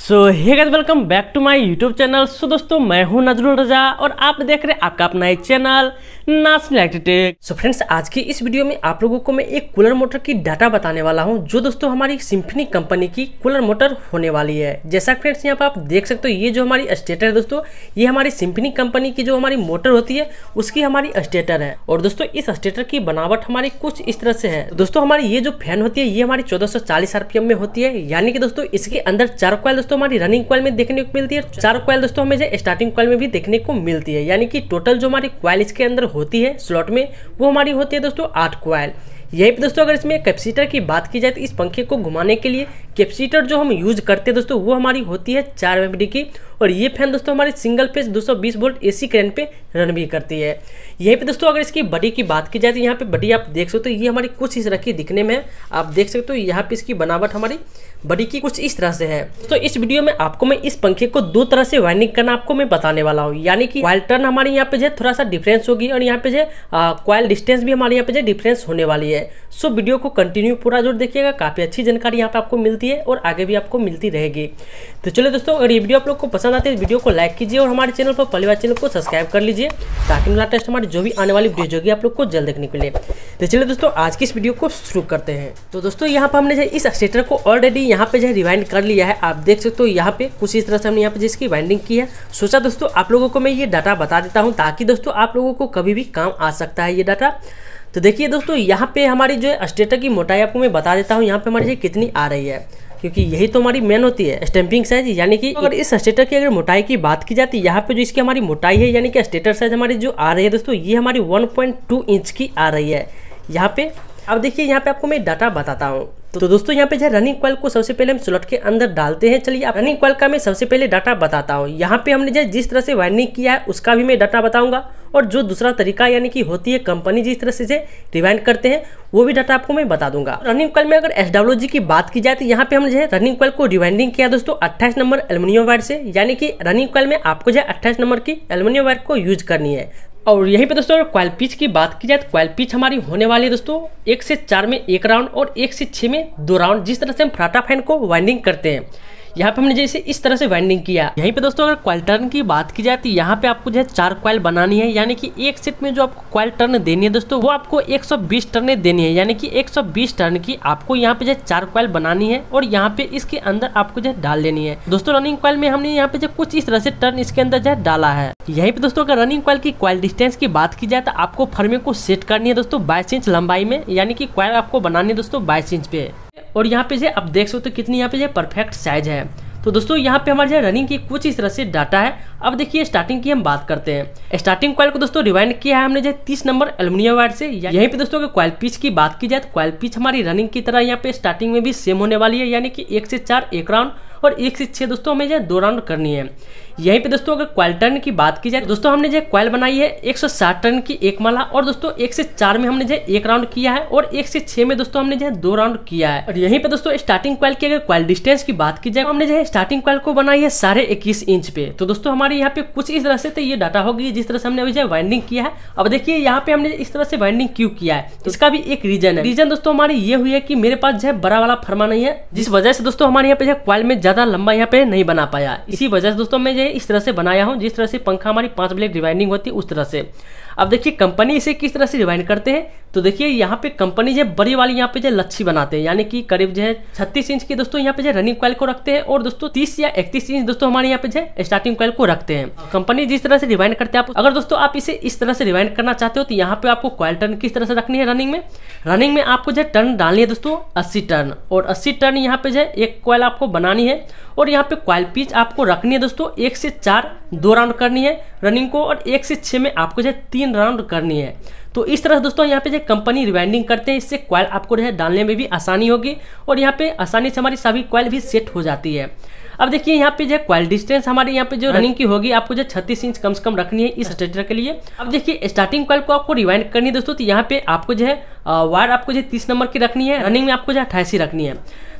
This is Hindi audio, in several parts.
So hey guys welcome back to my YouTube channel so दोस्तों मैं हूं नजरुल रजा और आप देख रहे हैं आपका अपना एक चैनल नासटेक सो फ्रेंड्स आज की इस वीडियो में आप लोगों को मैं एक कूलर मोटर की डाटा बताने वाला हूं जो दोस्तों हमारी सिम्फनी कंपनी की कूलर मोटर होने वाली है जैसा फ्रेंड्स यहाँ पर आप देख सकते हो ये जो हमारी स्टेटर है दोस्तों ये हमारी सिम्फनी कंपनी की जो हमारी मोटर होती है उसकी हमारी स्टेटर है और दोस्तों इस स्टेटर की बनावट हमारी कुछ इस तरह से है दोस्तों हमारी ये जो फैन होती है ये हमारी चौदह सौ में होती है यानी कि दोस्तों इसके अंदर चार दोस्तों हमारी रनिंग क्वाल में देखने को मिलती है चार क्वाल दोस्तों हमें स्टार्टिंग क्वाल में भी देखने को मिलती है यानी कि टोटल जो हमारी क्वाइल इसके अंदर होती है स्लॉट में वो हमारी होती है दोस्तों आठ क्वाइल यही पर दोस्तों अगर इसमें कैपेसिटर की बात की जाए तो इस पंखे को घुमाने के लिए कैपेसिटर जो हम यूज करते हैं दोस्तों वो हमारी होती है चार एम की और ये फैन दोस्तों हमारी single phase 220 volt AC current पे रन भी करती है यहीं पे दोस्तों अगर इसकी बडी की बात की जाए तो यहाँ पे बडी आप देख सकते हो ये हमारी कुछ इस तरह की दिखने में आप देख सकते हो यहाँ पे इसकी बनावट हमारी बडी की कुछ इस तरह से है तो इस वीडियो में आपको मैं इस पंखे को दो तरह से वाइनिंग करना आपको मैं बताने वाला हूँ यानी कि वाइल टर्न हमारे यहाँ पे जो थोड़ा सा डिफरेंस होगी और यहाँ पे जो क्वाइल डिस्टेंस भी हमारे यहाँ पे जो डिफरेंस होने वाली है सो वीडियो को कंटिन्यू पूरा जोर देखिएगा काफी अच्छी जानकारी यहाँ पे आपको मिलती मिलती है और आगे भी आपको मिलती रहेगी तो चलो दोस्तों अगर ये वीडियो आप लोग को पसंद आती है वीडियो को लाइक कीजिए और हमारे चैनल पर पहली बार चैनल को सब्सक्राइब कर लीजिए ताकि मिला टेस्ट हमारे जो भी आने वाली वीडियो होगी आप लोग को जल्द देखने के लिए तो चलिए दोस्तों आज की इस वीडियो को शुरू करते हैं तो दोस्तों यहाँ पर हमने इस स्टेटर को ऑलरेडी यहाँ पे जो है रिवाइंड कर लिया है आप देख सकते हो यहाँ पे कुछ इस तरह से हमने यहाँ पे जिसकी वाइंडिंग की है सोचा दोस्तों आप लोगों को मैं ये डाटा बता देता हूँ ताकि दोस्तों आप लोगों को कभी भी काम आ सकता है ये डाटा तो देखिए दोस्तों यहाँ पे हमारी जो है स्टेटर की मोटाई आपको मैं बता देता हूँ यहाँ पे हमारी कितनी आ रही है क्योंकि यही तो हमारी मेन होती है स्टैंपिंग साइज यानी कि अगर इस स्टेटर की अगर मोटाई की बात की जाती है यहाँ पे जो इसकी हमारी मोटाई है यानी कि स्टेटर साइज हमारी जो आ रही है दोस्तों ये हमारी वन इंच की आ रही है यहाँ पे अब देखिए यहाँ पे आपको मैं डाटा बताता हूँ तो दोस्तों यहाँ पे जो रनिंग क्वाल को सबसे पहले हम स्लॉट के अंदर डालते हैं चलिए आप रनिंग क्वाल का मैं सबसे पहले डाटा बताता हूँ यहाँ पे हमने जो जिस तरह से वाइनिंग किया है उसका भी मैं डाटा बताऊंगा और जो दूसरा तरीका यानी कि होती है कंपनी जिस तरह से इसे रिवाइंड करते हैं वो भी डाटा आपको मैं बता दूंगा रनिंग कॉल में अगर एस की बात की जाए तो यहाँ पे हम जो है रनिंग कॉल को रिवाइंडिंग किया दोस्तों अट्ठाईस नंबर एल्मोनियम वायर से यानी कि रनिंग कॉल में आपको जो है अट्ठाईस नंबर की एल्मोनियम वायर को यूज करनी है और यहीं पे दोस्तों क्वाल पिच की बात की जाए तो क्वाल पिच हमारी होने वाली है दोस्तों एक से चार में एक राउंड और एक से छः में दो राउंड जिस तरह से हम फ्राटा फैन को वाइंडिंग करते हैं यहाँ पे हमने जैसे इस तरह से वाइंडिंग किया यहीं पे दोस्तों अगर क्वाइल टर्न की बात की जाए तो यहाँ पे आपको जो है चार क्वाइल बनानी है यानी कि एक सेट में जो आपको क्वाइल टर्न देनी है दोस्तों वो आपको 120 टर्न देनी है यानी कि 120 टर्न की आपको यहाँ पे जो है चार क्वाइल बनानी है और यहाँ पे इसके अंदर आपको जो है डाल देनी है दोस्तों रनिंग क्वाइल में हमने यहाँ पे जो कुछ इस तरह से टर्न इसके अंदर जो है डाला है यहीं पे दोस्तों अगर रनिंग क्वाइल की क्वाइल डिस्टेंस की बात की जाए तो आपको फर्मे को सेट करनी है दोस्तों बाईस इंच लंबाई में यानी कि क्वाइल आपको बनानी है दोस्तों बाईस इंच पे और यहाँ पे जो आप देख सकते हो तो कितनी यहाँ पे जो परफेक्ट साइज है तो दोस्तों यहाँ पे हमारे रनिंग की कुछ इस तरह से डाटा है अब देखिए स्टार्टिंग की हम बात करते हैं स्टार्टिंग क्वाल को दोस्तों रिवाइंड किया है हमने जो तीस नंबर एलुमिनियम वायर से यहीं पे दोस्तों क्वाइल पिच की बात की जाए तो क्वाइल पिच हमारी रनिंग की तरह यहाँ पे स्टार्टिंग में भी सेम होने वाली है यानी कि एक से चार एक राउंड और एक से छः दोस्तों हमें जो दो राउंड करनी है यहीं पे दोस्तों अगर क्वाल टर्न की बात की जाए दोस्तों हमने जो क्वाइल बनाई है 160 टर्न की एक माला और दोस्तों एक से चार में हमने जो एक राउंड किया है और एक से छः में दोस्तों हमने जो दो राउंड किया है और यहीं पे दोस्तों स्टार्टिंग क्वाइल की अगर क्वाइल डिस्टेंस की बात की जाए हमने जो है स्टार्टिंग क्वाइल को बनाई है साढ़े इक्कीस इंच पे तो दोस्तों हमारे यहाँ पे कुछ इस तरह से तो ये डाटा होगी जिस तरह से हमने अभी जो वाइंडिंग किया है अब देखिए यहाँ पे हमने इस तरह से वाइंडिंग क्यों किया है तो इसका भी एक रीजन है रीजन दोस्तों हमारे ये हुई है कि मेरे पास जो है बड़ा वाला फर्मा नहीं है जिस वजह से दोस्तों हमारे यहाँ पे क्वाल क्वाइल में ज़्यादा लंबा यहाँ पे नहीं बना पाया इसी वजह से दोस्तों मैं ये इस तरह से बनाया हूँ जिस तरह से पंखा हमारी पांच ब्लेड डिवाइनिंग होती है उस तरह से अब देखिए कंपनी इसे किस तरह से डिवाइन करते हैं तो देखिए यहाँ पे कंपनी जो बड़ी वाली यहाँ पे जो लच्छी बनाते हैं यानी कि करीब जो है छत्तीस इंच की दोस्तों यहाँ पे जो रनिंग क्वाल को रखते हैं और दोस्तों तीस या इकतीस इंच दोस्तों हमारे यहाँ पे जो स्टार्टिंग क्वाल को रखते हैं कंपनी जिस तरह से डिवाइन करते हैं आप अगर दोस्तों आप इसे इस तरह से डिवाइन करना चाहते हो तो यहाँ पे आपको क्वाल टर्न किस तरह से रखनी है रनिंग में रनिंग में आपको जो टर्न डालनी है दोस्तों अस्सी टर्न और अस्सी टर्न यहाँ पे जो एक क्वाल आपको बनानी है और यहाँ पे क्वाल पिच आपको रखनी है दोस्तों एक से चार दो राउंड करनी है रनिंग को और एक से छः में आपको जो है तीन राउंड करनी है तो इस तरह दोस्तों यहाँ पे जो कंपनी रिवाइंडिंग करते हैं इससे क्वाइल आपको जो है डालने में भी आसानी होगी और यहाँ पे आसानी से हमारी सभी क्वाइल भी सेट हो जाती है अब देखिए यहाँ पे जो क्वाइल डिस्टेंस हमारे यहाँ पे जो रनिंग हाँ। की होगी आपको जो 36 इंच कम से कम रखनी है इस स्ट्रेटर हाँ। के लिए अब देखिए स्टार्टिंग क्वाइल को आपको रिवाइंड करनी है दोस्तों तो यहाँ पे आपको जो है वायर आपको जो है तीस नंबर की रखनी है रनिंग में आपको जो है अट्ठाईसी रखनी है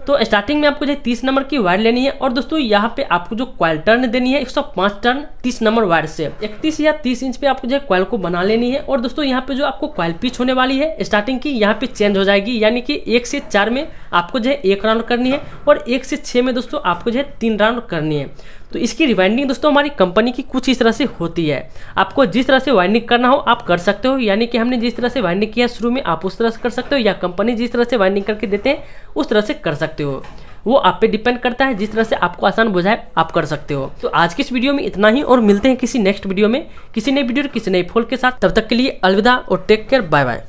तो स्टार्टिंग में आपको जो तीस नंबर की वायर लेनी है और दोस्तों यहाँ पे आपको जो क्वाइल टर्न देनी है एक सौ पांच टर्न तीस नंबर वायर से इकतीस या तीस इंच पे आपको जो है क्वाइल को बना लेनी है और दोस्तों यहाँ पे जो आपको क्वाइल पिच होने वाली है स्टार्टिंग की यहाँ पे चेंज हो जाएगी यानी कि एक से चार में आपको जो है एक राउंड करनी है और एक से छः में दोस्तों आपको जो है तीन राउंड करनी है तो इसकी रिवाइंडिंग दोस्तों हमारी कंपनी की कुछ इस तरह से होती है आपको जिस तरह से वाइंडिंग करना हो आप कर सकते हो यानी कि हमने जिस तरह से वाइंडिंग किया शुरू में आप उस तरह से कर सकते हो या कंपनी जिस तरह से वाइंडिंग करके देते हैं उस तरह से कर सकते हो वो आप पे डिपेंड करता है जिस तरह से आपको आसान बुझाए आप कर सकते हो तो आज की इस वीडियो में इतना ही और मिलते हैं किसी नेक्स्ट वीडियो में किसी नई वीडियो किसी नए फोल के साथ तब तक के लिए अलविदा और टेक केयर बाय बाय